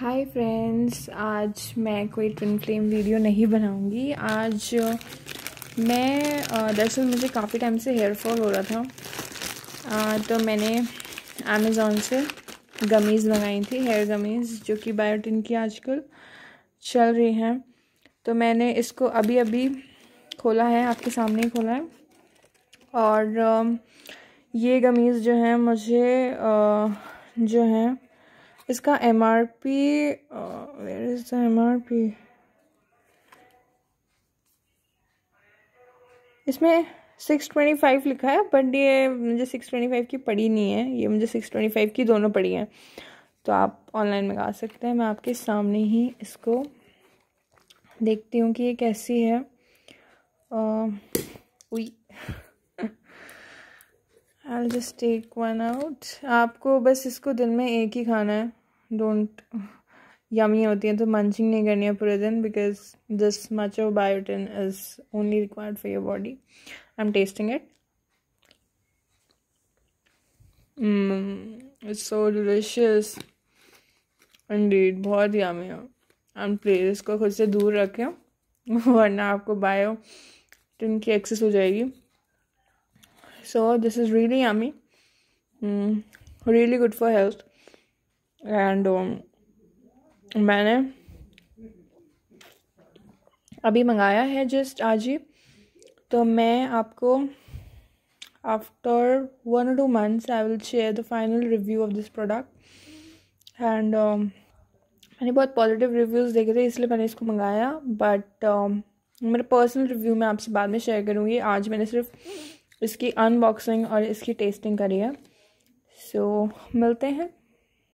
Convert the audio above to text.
hi friends आज मैं कोई ट्विन फ्लेम वीडियो नहीं बनाऊंगी आज मैं दरअसल मुझे काफ़ी टाइम से हेयर फॉल हो रहा था आ, तो मैंने अमेज़ोन से गमीज़ मंगाई थी हेयर गमीज़ जो कि बायोटिन की आजकल चल रही हैं तो मैंने इसको अभी अभी खोला है आपके सामने ही खोला है और ये गमीज़ जो है मुझे जो है इसका M R P where is the M R P इसमें सिक्स ट्वेंटी फाइव लिखा है बट ये मुझे सिक्स ट्वेंटी फाइव की पड़ी नहीं है ये मुझे सिक्स ट्वेंटी फाइव की दोनों पड़ी हैं तो आप ऑनलाइन मंगा सकते हैं मैं आपके सामने ही इसको देखती हूँ कि ये कैसी है I just take one out आपको बस इसको दिन में एक ही खाना है डोंट यमी होती हैं तो मंचिंग नहीं करनी है पूरे दिन because this much of biotin is only required for your body I am tasting it it's so delicious indeed बहुत यामी हो एंड प्लीज इसको खुद से दूर रखें वरना आपको बायो टिन की एक्सेस हो जाएगी so this is really yummy really good for health and मैंने अभी मंगाया है जस्ट आज ही तो मैं आपको आफ्टर वन और two months I will share the final review of this product and मैंने बहुत पॉजिटिव रिव्यूज़ देखे थे इसलिए मैंने इसको मंगाया बट uh, um, मेरे पर्सनल रिव्यू मैं आपसे बाद में शेयर करूँगी आज मैंने सिर्फ इसकी अनबॉक्सिंग और इसकी टेस्टिंग करी है सो so, मिलते हैं